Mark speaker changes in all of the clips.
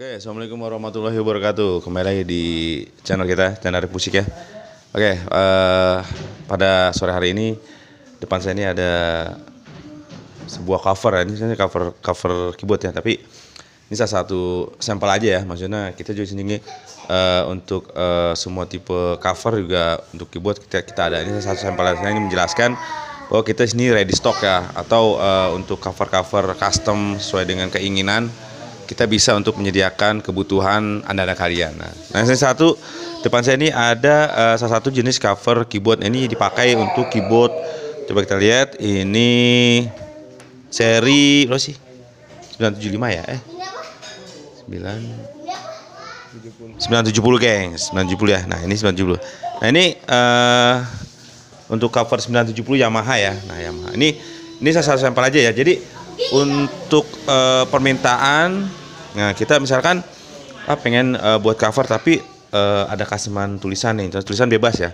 Speaker 1: Oke, assalamualaikum warahmatullahi wabarakatuh. Kembali lagi di channel kita, channel Repusik ya. Oke, uh, pada sore hari ini depan saya ini ada sebuah cover ya. ini sebenarnya cover cover keyboard ya, tapi ini salah satu sampel aja ya. Maksudnya kita juga sini uh, eh, untuk uh, semua tipe cover juga untuk keyboard kita kita ada ini salah satu sampel aja. Ini menjelaskan bahwa kita sini ready stock ya atau uh, untuk cover-cover custom sesuai dengan keinginan kita bisa untuk menyediakan kebutuhan anak-anak kalian. Nah, nah yang satu depan saya ini ada uh, salah satu jenis cover keyboard ini dipakai untuk keyboard. Coba kita lihat ini seri lo sih? 975 ya? Eh. 9 970 geng, 970 ya. Nah, ini 970. Nah, ini uh, untuk cover 970 Yamaha ya. Nah, Yamaha. Ini ini saya satu sampel aja ya. Jadi untuk uh, permintaan Nah kita misalkan ah, pengen uh, buat cover tapi uh, ada kasiman tulisan nih, tulisan bebas ya,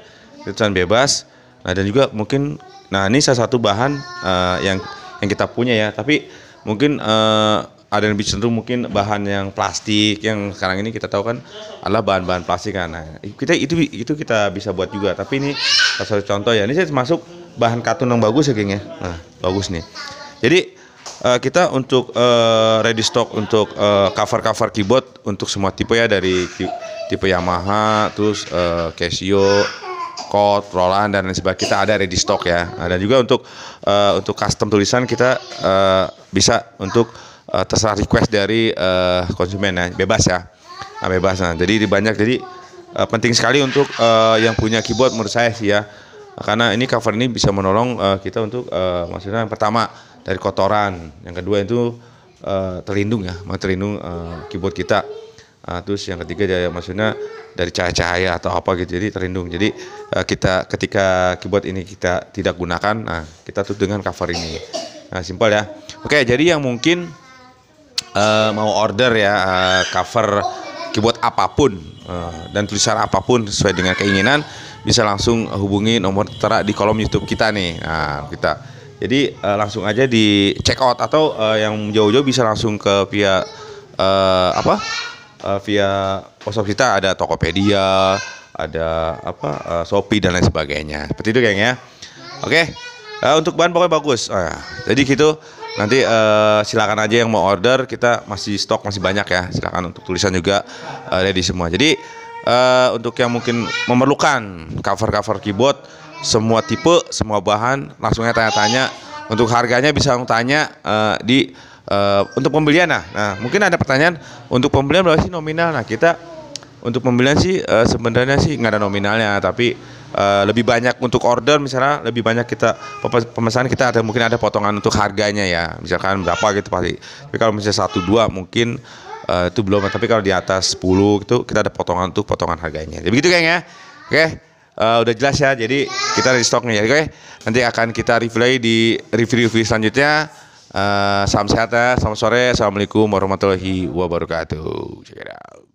Speaker 1: tulisan bebas. Nah dan juga mungkin, nah ini salah satu bahan uh, yang yang kita punya ya. Tapi mungkin uh, ada yang lebih cenderung mungkin bahan yang plastik yang sekarang ini kita tahu kan adalah bahan-bahan plastik kan. Nah, kita itu itu kita bisa buat juga. Tapi ini salah satu contoh ya. Ini saya masuk bahan katun yang bagus ya, geng ya. Nah bagus nih. Jadi uh, kita untuk uh, ready stock untuk eh, cover cover cover keyboard untuk semua tipe ya dari tipe Yamaha terus uh, Casio Kot, Roland dan lain sebagainya kita ada ready stock ya. Nah, dan juga untuk uh, untuk custom tulisan kita uh, bisa untuk uh, terserah request dari uh, konsumen ya, bebas ya, nah, bebas. Nah, jadi banyak jadi uh, penting sekali untuk uh, yang punya keyboard menurut saya sih ya karena ini cover ini bisa menolong uh, kita untuk uh, maksudnya yang pertama dari kotoran, yang kedua itu uh, terlindung ya, terlindung uh, keyboard kita. Uh, terus yang ketiga ya, ya maksudnya dari cahaya-cahaya atau apa gitu jadi terlindung jadi uh, kita ketika keyboard ini kita tidak gunakan nah kita tutup dengan cover ini nah simpel ya oke jadi yang mungkin uh, mau order ya uh, cover keyboard apapun uh, dan tulisan apapun sesuai dengan keinginan bisa langsung eh, hubungi nomor tertera di kolom YouTube kita nih. Nah, kita jadi uh, langsung aja di check out atau uh, yang jauh-jauh bisa langsung ke via uh, apa? Uh, via WhatsApp kita ada Tokopedia, ada apa? Uh, Shopee dan lain sebagainya. Seperti itu geng ya. Oke. Okay. Uh, untuk bahan pokoknya bagus. Uh, jadi gitu nanti uh, silakan aja yang mau order kita masih stok masih banyak ya. Silakan untuk tulisan juga uh, ready semua. Jadi uh, untuk yang mungkin memerlukan cover-cover keyboard semua tipe, semua bahan, langsungnya tanya-tanya. Untuk harganya bisa tanya uh, di uh, untuk pembelian nah. Nah, mungkin ada pertanyaan untuk pembelian berapa sih nominal? Nah, kita untuk pembelian sih uh, sebenarnya sih nggak ada nominalnya, tapi uh, lebih banyak untuk order misalnya lebih banyak kita pemesanan kita ada mungkin ada potongan untuk harganya ya. Misalkan berapa gitu pasti. Tapi kalau misalnya satu dua mungkin uh, itu belum tapi kalau di atas 10 itu kita ada potongan tuh potongan harganya jadi begitu kayaknya oke okay. uh, eh, udah jelas ya jadi kita ada di stoknya jadi oke okay. nanti akan kita review di review-review selanjutnya uh, salam sehat ya selamat sore assalamualaikum warahmatullahi wabarakatuh check it